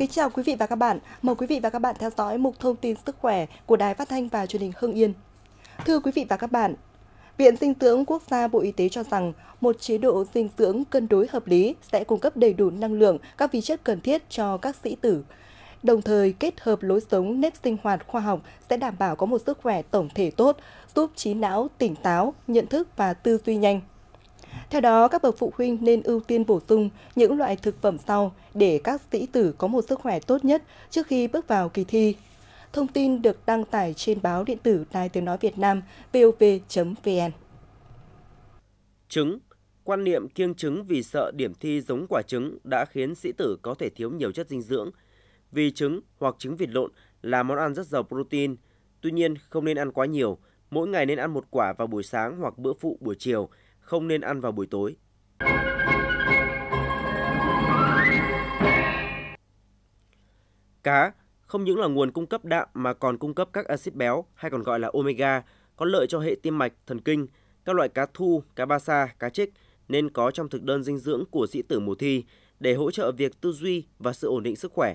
Kính chào quý vị và các bạn. Mời quý vị và các bạn theo dõi mục thông tin sức khỏe của Đài Phát thanh và Truyền hình Hưng Yên. Thưa quý vị và các bạn, Viện Dinh dưỡng Quốc gia Bộ Y tế cho rằng một chế độ dinh dưỡng cân đối hợp lý sẽ cung cấp đầy đủ năng lượng, các vi chất cần thiết cho các sĩ tử. Đồng thời, kết hợp lối sống nếp sinh hoạt khoa học sẽ đảm bảo có một sức khỏe tổng thể tốt, giúp trí não tỉnh táo, nhận thức và tư duy nhanh. Theo đó, các bậc phụ huynh nên ưu tiên bổ sung những loại thực phẩm sau để các sĩ tử có một sức khỏe tốt nhất trước khi bước vào kỳ thi. Thông tin được đăng tải trên báo điện tử Đài Tiếng Nói Việt Nam vov.vn. Trứng Quan niệm kiêng trứng vì sợ điểm thi giống quả trứng đã khiến sĩ tử có thể thiếu nhiều chất dinh dưỡng. Vì trứng hoặc trứng vịt lộn là món ăn rất giàu protein, tuy nhiên không nên ăn quá nhiều, mỗi ngày nên ăn một quả vào buổi sáng hoặc bữa phụ buổi chiều – không nên ăn vào buổi tối. Cá không những là nguồn cung cấp đạm mà còn cung cấp các axit béo hay còn gọi là omega có lợi cho hệ tim mạch, thần kinh. Các loại cá thu, cá ba sa, cá trích nên có trong thực đơn dinh dưỡng của sĩ tử mùa thi để hỗ trợ việc tư duy và sự ổn định sức khỏe.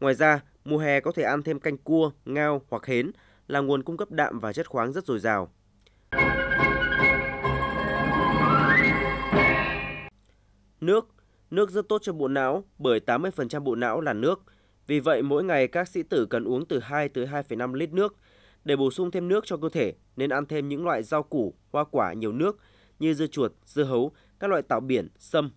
Ngoài ra, mùa hè có thể ăn thêm canh cua, ngao hoặc hến là nguồn cung cấp đạm và chất khoáng rất dồi dào. Nước Nước rất tốt cho bộ não bởi 80% bộ não là nước. Vì vậy, mỗi ngày các sĩ tử cần uống từ 2 tới 2,5 lít nước. Để bổ sung thêm nước cho cơ thể, nên ăn thêm những loại rau củ, hoa quả nhiều nước như dưa chuột, dưa hấu, các loại tảo biển, sâm.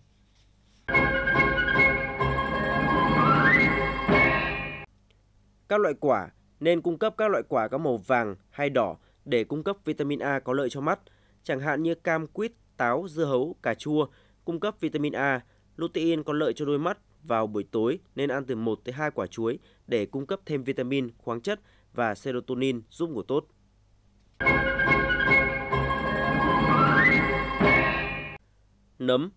Các loại quả nên cung cấp các loại quả có màu vàng hay đỏ để cung cấp vitamin A có lợi cho mắt, chẳng hạn như cam, quýt, táo, dưa hấu, cà chua, cung cấp vitamin A. Lutein có lợi cho đôi mắt vào buổi tối nên ăn từ 1 tới 2 quả chuối để cung cấp thêm vitamin, khoáng chất và serotonin giúp ngủ tốt. Nấm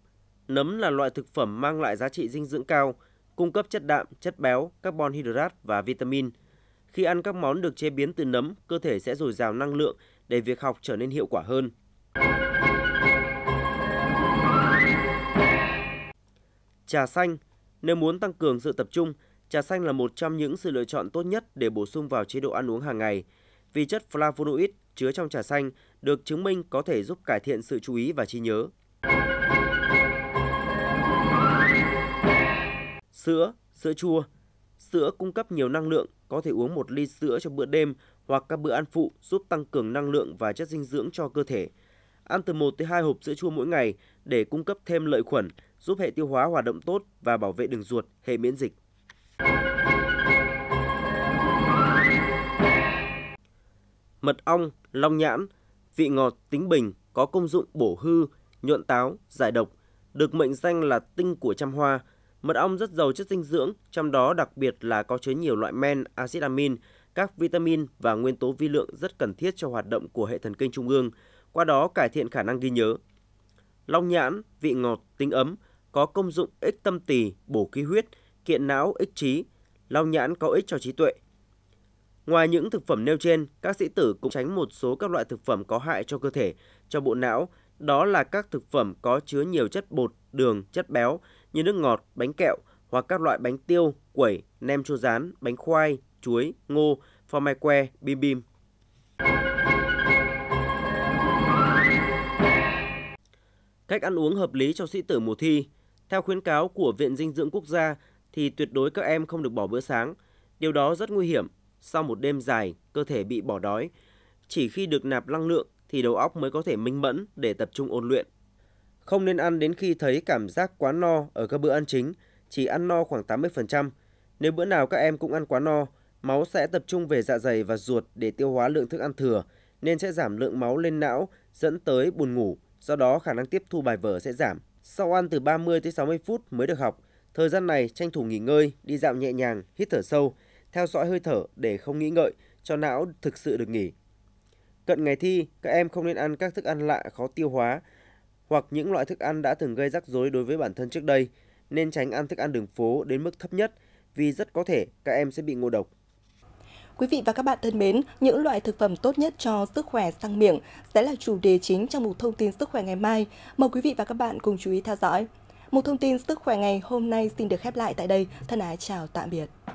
Nấm là loại thực phẩm mang lại giá trị dinh dưỡng cao, cung cấp chất đạm, chất béo, carbon hydrate và vitamin. Khi ăn các món được chế biến từ nấm, cơ thể sẽ dồi dào năng lượng để việc học trở nên hiệu quả hơn. Trà xanh, nếu muốn tăng cường sự tập trung, trà xanh là một trong những sự lựa chọn tốt nhất để bổ sung vào chế độ ăn uống hàng ngày. Vì chất flavonoid chứa trong trà xanh được chứng minh có thể giúp cải thiện sự chú ý và trí nhớ. Sữa, sữa chua. Sữa cung cấp nhiều năng lượng, có thể uống một ly sữa cho bữa đêm hoặc các bữa ăn phụ giúp tăng cường năng lượng và chất dinh dưỡng cho cơ thể. Ăn từ 1 tới 2 hộp sữa chua mỗi ngày để cung cấp thêm lợi khuẩn, giúp hệ tiêu hóa hoạt động tốt và bảo vệ đường ruột, hệ miễn dịch. Mật ong, long nhãn, vị ngọt tính bình có công dụng bổ hư, nhuận táo, giải độc, được mệnh danh là tinh của trăm hoa. Mật ong rất giàu chất dinh dưỡng, trong đó đặc biệt là có chứa nhiều loại men, axit amin, các vitamin và nguyên tố vi lượng rất cần thiết cho hoạt động của hệ thần kinh trung ương, qua đó cải thiện khả năng ghi nhớ. Long nhãn, vị ngọt, tính ấm, có công dụng ích tâm tỳ, bổ khí huyết, kiện não, ích trí, long nhãn có ích cho trí tuệ. Ngoài những thực phẩm nêu trên, các sĩ tử cũng tránh một số các loại thực phẩm có hại cho cơ thể, cho bộ não, đó là các thực phẩm có chứa nhiều chất bột, đường, chất béo như nước ngọt, bánh kẹo hoặc các loại bánh tiêu, quẩy, nem chua rán, bánh khoai, chuối, ngô, phô mai que, bim bim. Cách ăn uống hợp lý cho sĩ tử mùa thi – theo khuyến cáo của Viện Dinh dưỡng Quốc gia thì tuyệt đối các em không được bỏ bữa sáng. Điều đó rất nguy hiểm. Sau một đêm dài, cơ thể bị bỏ đói. Chỉ khi được nạp năng lượng thì đầu óc mới có thể minh mẫn để tập trung ôn luyện. Không nên ăn đến khi thấy cảm giác quá no ở các bữa ăn chính, chỉ ăn no khoảng 80%. Nếu bữa nào các em cũng ăn quá no, máu sẽ tập trung về dạ dày và ruột để tiêu hóa lượng thức ăn thừa, nên sẽ giảm lượng máu lên não, dẫn tới buồn ngủ, do đó khả năng tiếp thu bài vở sẽ giảm. Sau ăn từ 30 tới 60 phút mới được học, thời gian này tranh thủ nghỉ ngơi, đi dạo nhẹ nhàng, hít thở sâu, theo dõi hơi thở để không nghĩ ngợi, cho não thực sự được nghỉ. Cận ngày thi, các em không nên ăn các thức ăn lạ khó tiêu hóa hoặc những loại thức ăn đã từng gây rắc rối đối với bản thân trước đây, nên tránh ăn thức ăn đường phố đến mức thấp nhất vì rất có thể các em sẽ bị ngộ độc Quý vị và các bạn thân mến, những loại thực phẩm tốt nhất cho sức khỏe răng miệng sẽ là chủ đề chính trong một thông tin sức khỏe ngày mai. Mời quý vị và các bạn cùng chú ý theo dõi. Một thông tin sức khỏe ngày hôm nay xin được khép lại tại đây. Thân ái chào tạm biệt.